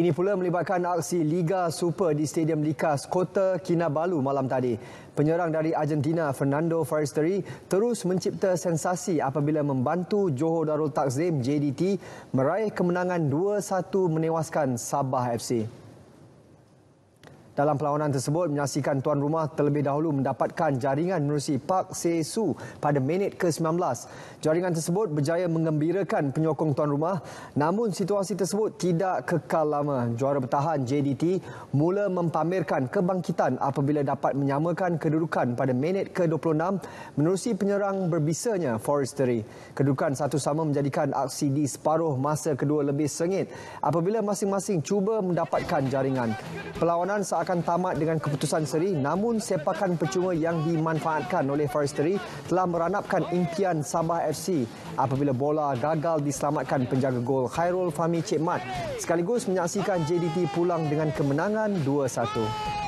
Ini pula melibatkan aksi Liga Super di Stadium Likas Kota Kinabalu malam tadi. Penyerang dari Argentina Fernando Forestieri terus mencipta sensasi apabila membantu Johor Darul Takzim JDT meraih kemenangan 2-1 menewaskan Sabah FC. Dalam perlawanan tersebut, menyaksikan tuan rumah terlebih dahulu mendapatkan jaringan menerusi Park se su pada minit ke-19. Jaringan tersebut berjaya mengembirakan penyokong tuan rumah namun situasi tersebut tidak kekal lama. Juara bertahan JDT mula mempamerkan kebangkitan apabila dapat menyamakan kedudukan pada minit ke-26 menerusi penyerang berbisanya Forestry. Kedudukan satu sama menjadikan aksi di separuh masa kedua lebih sengit apabila masing-masing cuba mendapatkan jaringan. Perlawanan seakan akan tamat dengan keputusan seri namun sepakan percuma yang dimanfaatkan oleh Forestry telah meranapkan impian Sabah FC apabila bola gagal diselamatkan penjaga gol Khairul Fahmi Cik Mat sekaligus menyaksikan JDT pulang dengan kemenangan 2-1.